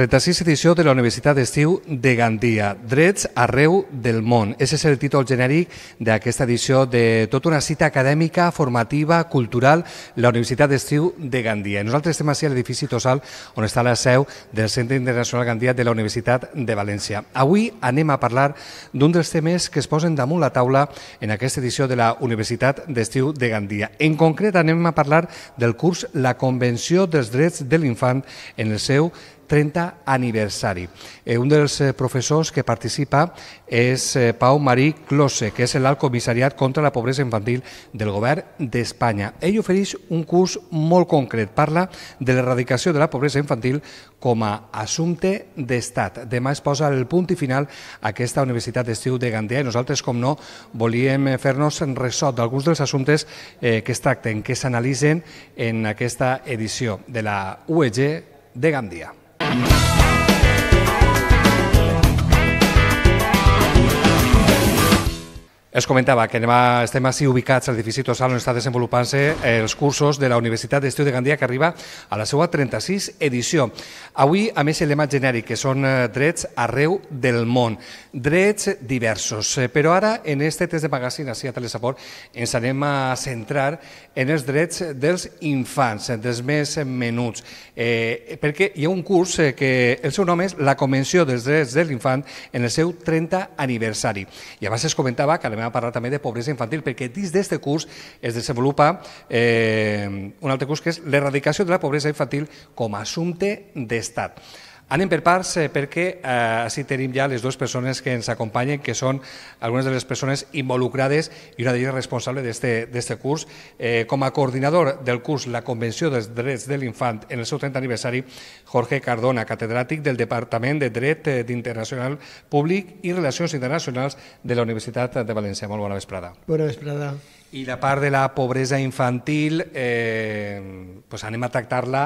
36 edició de la Universitat d'Estiu de Gandia, Drets arreu del món. Ese és el títol genèric d'aquesta edició de tota una cita acadèmica, formativa, cultural, la Universitat d'Estiu de Gandia. Nosaltres estem així a l'edifici Tosal, on està la seu del Centre Internacional Gandia de la Universitat de València. Avui anem a parlar d'un dels temes que es posen damunt la taula en aquesta edició de la Universitat d'Estiu de Gandia. En concret, anem a parlar del curs La Convenció dels Drets de l'Infant en el seu 30 aniversari. Eh, un dels eh, professors que participa és eh, Pau Marí Close, que és l'alt comissariat contra la pobresa infantil del govern d'Espanya. Ell ofereix un curs molt concret, parla de l'erradicació de la pobresa infantil com a assumpte d'estat. Demà es posa el punt i final a aquesta Universitat d'Estiu de Gandia i nosaltres, com no, volíem eh, fer-nos ressò d'alguns dels assumptes eh, que es tracten, que s'analitzen en aquesta edició de la UEG de Gandia. Yeah. Es comentava que anem a, estem així ubicats a l'edifici Tossal on està desenvolupant-se els cursos de la Universitat d'Estiu de Gandia que arriba a la seva 36 edició. Avui, a més, el lema genèric, que són eh, drets arreu del món, drets diversos. Eh, però ara, en este test de magasin, així a Telesaport, ens anem a centrar en els drets dels infants, eh, dels més menuts, eh, perquè hi ha un curs que el seu nom és la Convenció dels Drets de l'Infant en el seu 30 aniversari. I abans es comentava que, a també a parlar també de pobresa infantil, perquè dins d'aquest curs es desenvolupa eh, un altre curs que és l'erradicació de la pobresa infantil com a assumpte d'estat. Anem per parts eh, perquè eh, així tenim ja les dues persones que ens acompanyen, que són algunes de les persones involucrades i una d'elles responsable d'aquest curs. Eh, com a coordinador del curs La Convenció dels Drets de l'Infant en el seu 30 aniversari, Jorge Cardona, catedràtic del Departament de Dret eh, d'Internacional Públic i Relacions Internacionals de la Universitat de València. Molt bona vesprada. Bona vesprada. I la part de la pobresa infantil eh, pues anem a tractar-la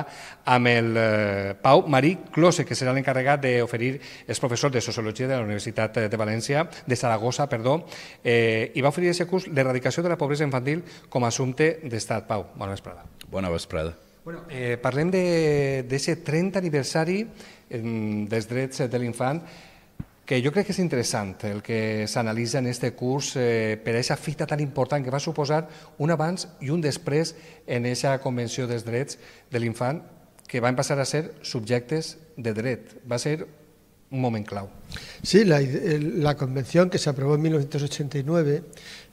amb el eh, Pau Marí Close, que serà l'encarregat d'oferir, és professor de Sociologia de la Universitat eh, de València, de Saragossa, perdó, eh, i va oferir aquest curs l'erradicació de la pobresa infantil com a assumpte d'estat. Pau, bona vesprada. Bona vesprada. Bueno, eh, parlem d'aquest 30 aniversari eh, dels drets de l'infant que jo crec que és interessant el que s'analitza en aquest curs eh, per a aquesta fita tan important que va suposar un abans i un després en aquesta Convenció dels Drets de l'Infant que van passar a ser subjectes de dret. Va ser un moment clau. Sí, la, la convenció que s'aprovó en 1989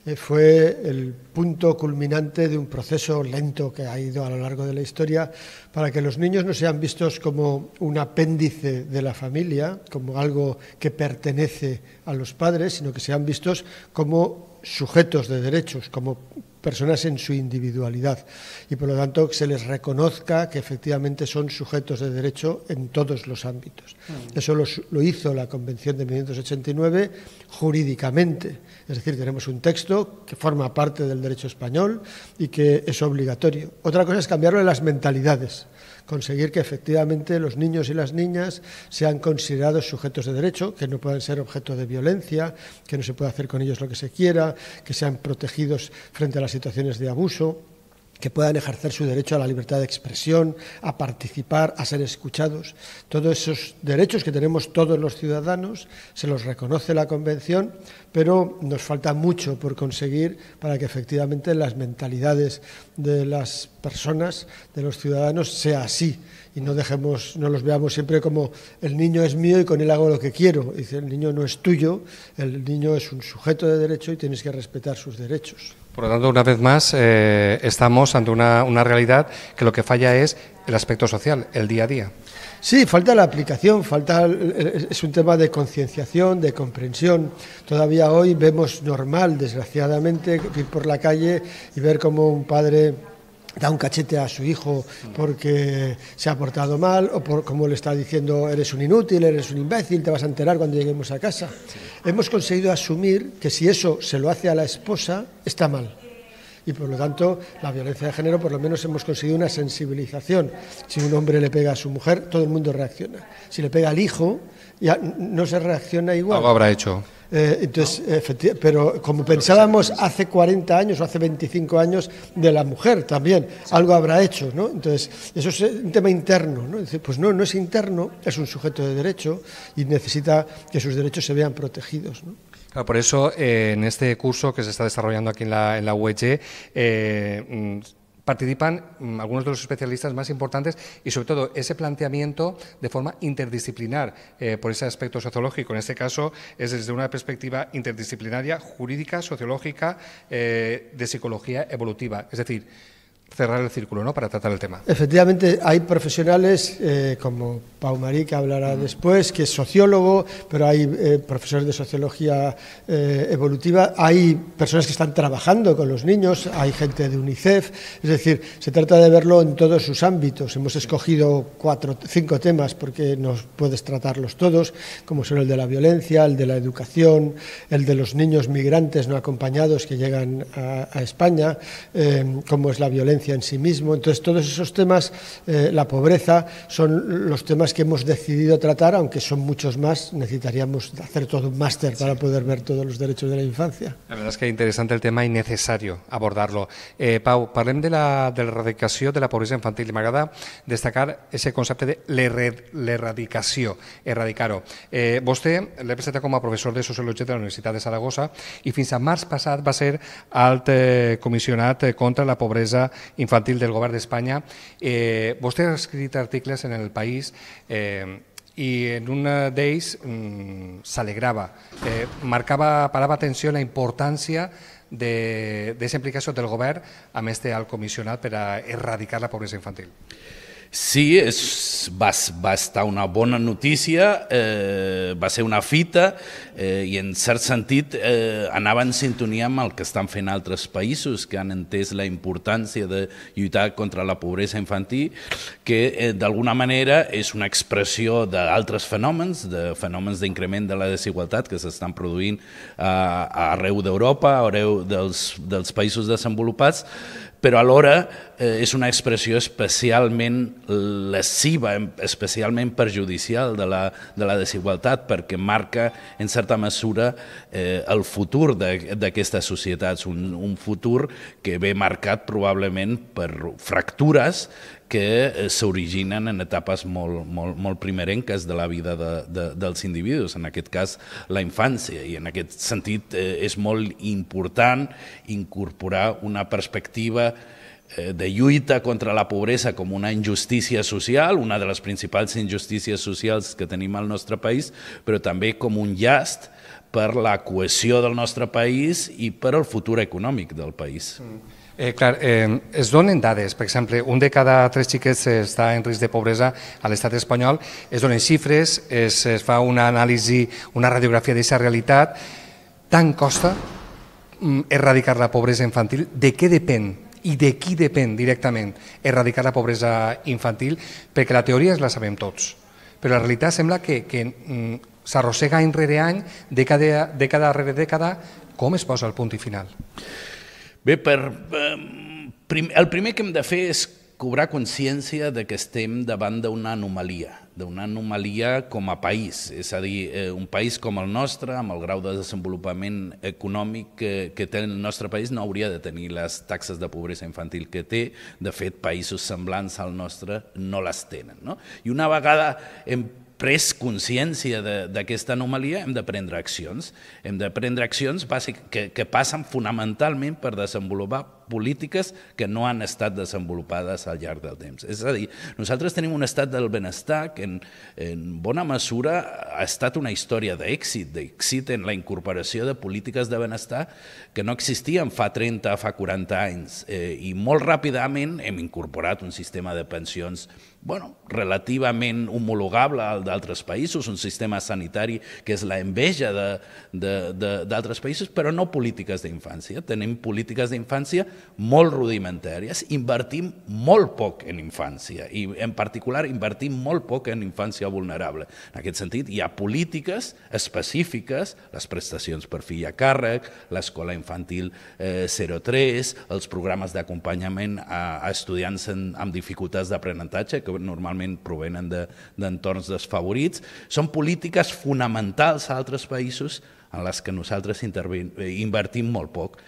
Eh, fue el punto culminante de un proceso lento que ha ido a lo largo de la historia para que los niños no sean vistos como un apéndice de la familia, como algo que pertenece a los padres, sino que sean vistos como sujetos de derechos, como personas en su individualidad y por lo tanto que se les reconozca que efectivamente son sujetos de derecho en todos los ámbitos. Mm. Eso lo, lo, hizo la Convención de 1989 jurídicamente, es decir, tenemos un texto que forma parte del derecho español y que es obligatorio. Otra cosa es cambiarlo en las mentalidades conseguir que efectivamente los niños y las niñas sean considerados sujetos de derecho, que no puedan ser objeto de violencia, que no se pueda hacer con ellos lo que se quiera, que sean protegidos frente a las situaciones de abuso que puedan ejercer su derecho a la libertad de expresión, a participar, a ser escuchados. Todos esos derechos que tenemos todos los ciudadanos se los reconoce la Convención, pero nos falta mucho por conseguir para que efectivamente las mentalidades de las personas, de los ciudadanos, sea así y no dejemos, no los veamos siempre como el niño es mío y con él hago lo que quiero. Dice, el niño no es tuyo, el niño es un sujeto de derecho y tienes que respetar sus derechos. Por lo tanto, una vez más, eh, estamos ante una, una realidad que lo que falla es el aspecto social, el día a día. Sí, falta la aplicación, falta es un tema de concienciación, de comprensión. Todavía hoy vemos normal, desgraciadamente, ir por la calle y ver cómo un padre da un cachete a su hijo porque se ha portado mal o por, como le está diciendo eres un inútil, eres un imbécil, te vas a enterar cuando lleguemos a casa. Hemos conseguido asumir que si eso se lo hace a la esposa, está mal. Y por lo tanto, la violencia de género, por lo menos hemos conseguido una sensibilización. Si un hombre le pega a su mujer, todo el mundo reacciona. Si le pega al hijo, ya no se reacciona igual. Algo habrá hecho. Eh, entonces, pero como pensábamos hace 40 años o hace 25 años de la mujer también, algo habrá hecho, ¿no? Entonces, eso es un tema interno, ¿no? pues no, no es interno, es un sujeto de derecho y necesita que sus derechos se vean protegidos, ¿no? por eso eh, en este curso que se está desarrollando aquí en la, en la UEG, eh, mm, participan mm, algunos de los especialistas más importantes y sobre todo ese planteamiento de forma interdisciplinar eh, por ese aspecto sociológico. En este caso es desde una perspectiva interdisciplinaria, jurídica, sociológica, eh, de psicología evolutiva. Es decir, cerrar el círculo, ¿no? Para tratar el tema. Efectivamente, hay profesionales eh, como Pau Marí, que hablará después, que es sociólogo, pero hay eh, profesores de sociología eh, evolutiva, hay personas que están trabajando con los niños, hay gente de UNICEF, es decir, se trata de verlo en todos sus ámbitos. Hemos escogido cuatro, cinco temas porque no puedes tratarlos todos, como son el de la violencia, el de la educación, el de los niños migrantes no acompañados que llegan a, a España, como es la violencia en sí mismo. Entonces, todos esos temas, eh, la pobreza, son los temas que hemos decidido tratar, aunque son muchos más. Necesitaríamos hacer todo un máster para poder ver todos los derechos de la infancia. La verdad es que es interesante el tema y necesario abordarlo. Eh, Pau, parlem de la, de la erradicación de la pobreza infantil Me Magada destacar ese concepto de erradicación erradicar-ho. Eh, le presenta como profesor a de sociología de la universidad de Zaragoza y fins a març passat va ser al eh, contra la pobresa Infantil del Govern d'Espanya. Eh, vostè ha escrit articles en el país eh, i en un d'ells mm, s'alegrava, eh, marcava, parava atenció a la importància de, de implicació del govern amb este alt comissionat per a erradicar la pobresa infantil. Sí, és, va, va estar una bona notícia, eh, va ser una fita eh, i en cert sentit eh, anava en sintonia amb el que estan fent altres països que han entès la importància de lluitar contra la pobresa infantil, que eh, d'alguna manera és una expressió d'altres fenòmens, de fenòmens d'increment de la desigualtat que s'estan produint eh, arreu d'Europa, arreu dels, dels països desenvolupats, però alhora Eh, és una expressió especialment lesiva, especialment perjudicial de la, de la desigualtat, perquè marca, en certa mesura, eh, el futur d'aquestes societats, un, un futur que ve marcat probablement per fractures que eh, s'originen en etapes molt, molt, molt primerenques de la vida de, de, dels individus, en aquest cas la infància, i en aquest sentit eh, és molt important incorporar una perspectiva eh, Eh, de lluita contra la pobresa com una injustícia social, una de les principals injustícies socials que tenim al nostre país, però també com un llast per la cohesió del nostre país i per al futur econòmic del país. Eh, clar, eh, es donen dades, per exemple, un de cada tres xiquets eh, està en risc de pobresa a l'estat espanyol, es donen xifres, es, es fa una anàlisi, una radiografia d'aquesta realitat, tant costa mm, erradicar la pobresa infantil, de què depèn i de qui depèn directament erradicar la pobresa infantil, perquè la teoria és la sabem tots, però la realitat sembla que, que mm, s'arrossega any rere any, dècada, dècada rere dècada, com es posa el punt i final? Bé, per, eh, prim, el primer que hem de fer és cobrar consciència de que estem davant d'una anomalia d'una anomalia com a país, és a dir, eh, un país com el nostre, amb el grau de desenvolupament econòmic que, que té el nostre país, no hauria de tenir les taxes de pobresa infantil que té, de fet, països semblants al nostre no les tenen. No? I una vegada hem pres consciència d'aquesta anomalia, hem de prendre accions. Hem de prendre accions bàsic, que, que passen fonamentalment per desenvolupar polítiques que no han estat desenvolupades al llarg del temps. És a dir, nosaltres tenim un estat del benestar que en, en bona mesura ha estat una història d'èxit, d'èxit en la incorporació de polítiques de benestar que no existien fa 30, fa 40 anys eh, i molt ràpidament hem incorporat un sistema de pensions bueno, relativament homologable al d'altres països, un sistema sanitari que és la enveja d'altres països, però no polítiques d'infància. Tenim polítiques d'infància molt rudimentàries, invertim molt poc en infància i en particular invertim molt poc en infància vulnerable. En aquest sentit hi ha polítiques específiques, les prestacions per fill a càrrec, l'escola infantil eh, 03, els programes d'acompanyament a, a estudiants en, amb dificultats d'aprenentatge que normalment provenen d'entorns de, desfavorits, són polítiques fonamentals a altres països en les que nosaltres eh, invertim molt poc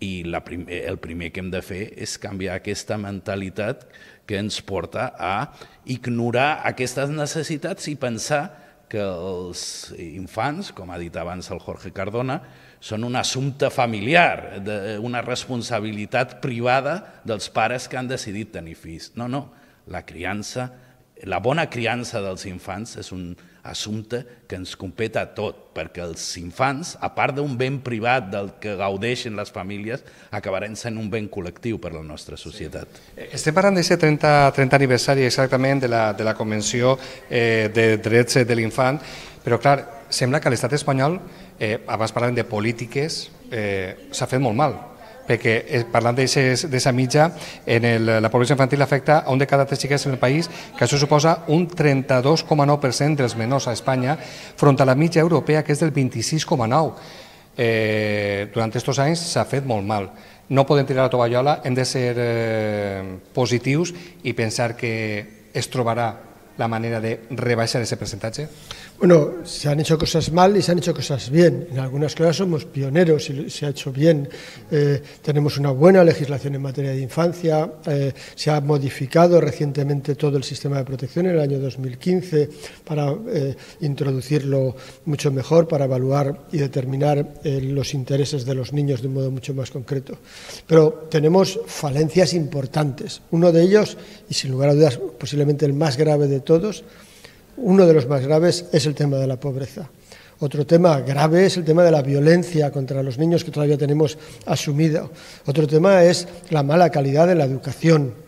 i la primer, el primer que hem de fer és canviar aquesta mentalitat que ens porta a ignorar aquestes necessitats i pensar que els infants, com ha dit abans el Jorge Cardona, són un assumpte familiar, de, una responsabilitat privada dels pares que han decidit tenir fills. No, no, la criança la bona criança dels infants és un assumpte que ens competa a tot, perquè els infants, a part d'un ben privat del que gaudeixen les famílies, acabaran sent un ben col·lectiu per a la nostra societat. Sí. Eh, estem parlant d'aquest 30, 30 aniversari exactament de la, de la Convenció eh, de Drets de l'Infant, però clar, sembla que l'estat espanyol, eh, abans parlant de polítiques, eh, s'ha fet molt mal perquè eh, parlant d'aquesta mitja, en el, la població infantil afecta a un de cada tres xiquets en el país, que això suposa un 32,9% dels menors a Espanya, front a la mitja europea, que és del 26,9%. Eh, durant aquests anys s'ha fet molt mal. No podem tirar la tovallola, hem de ser eh, positius i pensar que es trobarà la manera de rebasar ese porcentaje? Bueno, se han hecho cosas mal y se han hecho cosas bien. En algunas cosas somos pioneros y se ha hecho bien. Eh, tenemos una buena legislación en materia de infancia. Eh, se ha modificado recientemente todo el sistema de protección en el año 2015 para eh, introducirlo mucho mejor, para evaluar y determinar los intereses de los niños de un modo mucho más concreto. Pero tenemos falencias importantes. Uno de ellos, y sin lugar a dudas posiblemente el más grave de todos. Uno de los más graves es el tema de la pobreza. Otro tema grave es el tema de la violencia contra los niños que todavía tenemos asumido. Otro tema es la mala calidad de la educación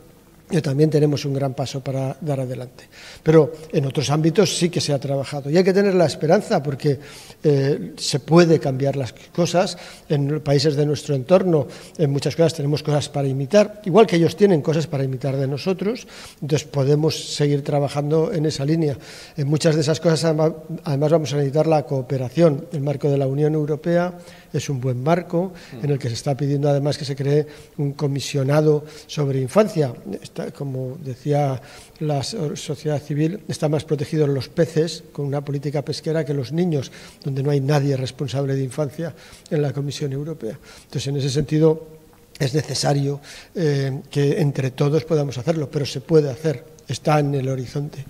también tenemos un gran paso para dar adelante. Pero en otros ámbitos sí que se ha trabajado y hay que tener la esperanza porque eh, se puede cambiar las cosas en países de nuestro entorno. En muchas cosas tenemos cosas para imitar, igual que ellos tienen cosas para imitar de nosotros, entonces podemos seguir trabajando en esa línea. En muchas de esas cosas además vamos a necesitar la cooperación, en el marco de la Unión Europea, es un buen marco mm. en el que se está pidiendo además que se cree un comisionado sobre infancia. como decía la sociedad civil, está más protegidos los peces con una política pesquera que los niños, donde no hay nadie responsable de infancia en la Comisión Europea. Entonces, en ese sentido, es necesario eh, que entre todos podamos hacerlo, pero se puede hacer, está en el horizonte.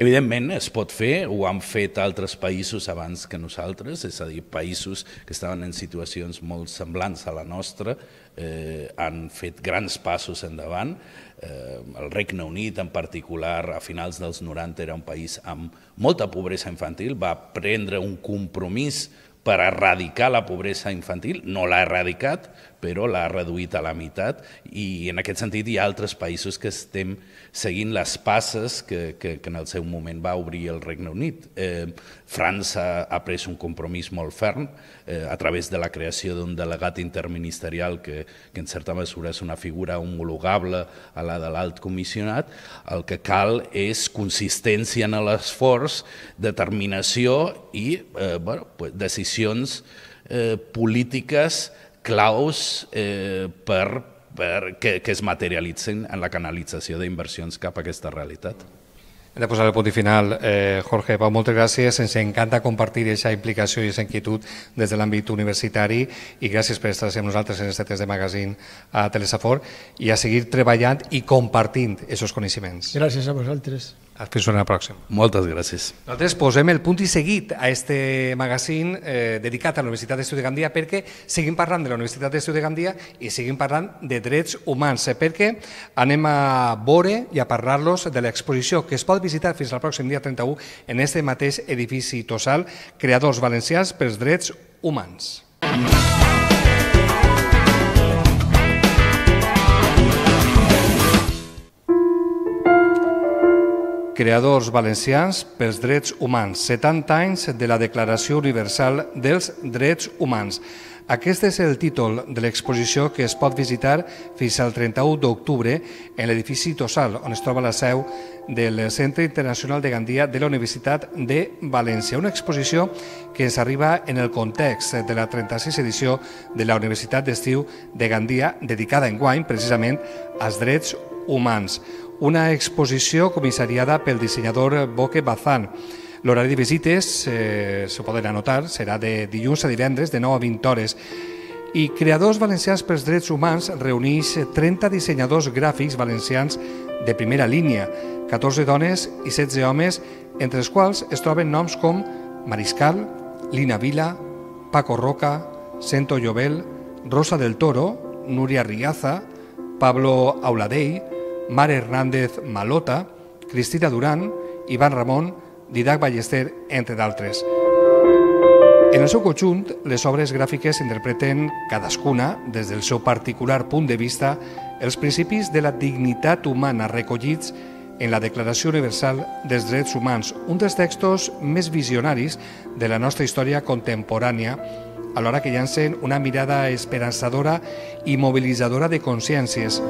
Evidentment, es pot fer, ho han fet altres països abans que nosaltres, és a dir, països que estaven en situacions molt semblants a la nostra, eh, han fet grans passos endavant. Eh, el Regne Unit, en particular, a finals dels 90 era un país amb molta pobresa infantil, va prendre un compromís per erradicar la pobresa infantil, no l'ha erradicat, però l'ha reduït a la meitat i en aquest sentit hi ha altres països que estem seguint les passes que, que, que en el seu moment va obrir el Regne Unit. Eh, França ha pres un compromís molt ferm eh, a través de la creació d'un delegat interministerial que, que en certa mesura és una figura homologable a la de l'alt comissionat. El que cal és consistència en l'esforç, determinació i eh, bueno, pues, decisions eh, polítiques claus eh, per, per que, que es materialitzin en la canalització d'inversions cap a aquesta realitat. Hem de posar el punt i final. Eh, Jorge, Pau, moltes gràcies. Ens encanta compartir aquesta implicació i aquesta inquietud des de l'àmbit universitari i gràcies per estar amb nosaltres en aquest test de magazín a Telesafor i a seguir treballant i compartint aquests coneixements. Gràcies a vosaltres. Fins una pròxima. Moltes gràcies. Nosaltres posem el punt i seguit a este magazín eh, dedicat a la Universitat d'Estiu de Gandia perquè seguim parlant de la Universitat d'Estiu de Gandia i seguim parlant de drets humans eh, perquè anem a veure i a parlar-los de l'exposició que es pot visitar fins al pròxim dia 31 en este mateix edifici Tosal Creadors Valencians pels Drets Humans. Mm -hmm. Creadors valencians pels drets humans, 70 anys de la Declaració Universal dels Drets Humans. Aquest és el títol de l'exposició que es pot visitar fins al 31 d'octubre en l'edifici Tossal, on es troba la seu del Centre Internacional de Gandia de la Universitat de València. Una exposició que ens arriba en el context de la 36 edició de la Universitat d'Estiu de Gandia, dedicada en guany precisament als drets humans una exposició comissariada pel dissenyador Boque Bazán. L'horari de visites, eh, s'ho poden anotar, serà de dilluns a divendres de 9 a 20 hores i Creadors Valencians pels Drets Humans reuneix 30 dissenyadors gràfics valencians de primera línia, 14 dones i 16 homes, entre els quals es troben noms com Mariscal, Lina Vila, Paco Roca, Sento Llobel, Rosa del Toro, Núria Riaza, Pablo Auladell, Mar Hernández Malota, Cristina Durán, Ivan Ramon, Didac Ballester, entre d'altres. En el seu conjunt, les obres gràfiques interpreten cadascuna, des del seu particular punt de vista, els principis de la dignitat humana recollits en la Declaració Universal dels Drets Humans, un dels textos més visionaris de la nostra història contemporània, alhora que llancen una mirada esperançadora i mobilitzadora de consciències.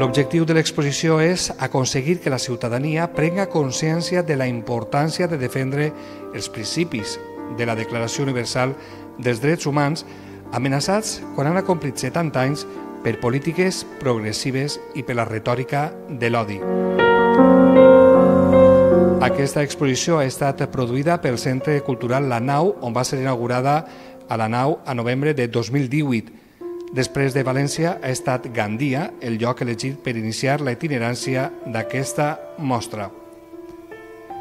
L'objectiu de l'exposició és aconseguir que la ciutadania prenga consciència de la importància de defendre els principis de la Declaració Universal dels Drets Humans amenaçats quan han acomplit 70 anys per polítiques progressives i per la retòrica de l'odi. Aquesta exposició ha estat produïda pel Centre Cultural La Nau, on va ser inaugurada a la Nau a novembre de 2018 Després de València ha estat Gandia el lloc elegit per iniciar la itinerància d'aquesta mostra.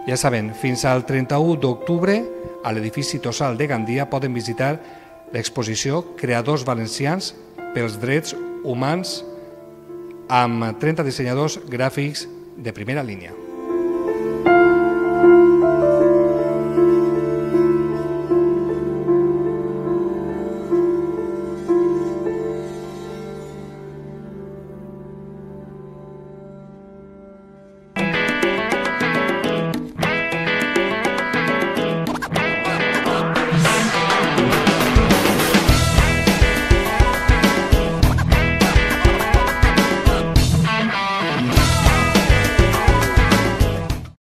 Ja saben, fins al 31 d'octubre a l'edifici Tossal de Gandia poden visitar l'exposició Creadors valencians pels drets humans amb 30 dissenyadors gràfics de primera línia.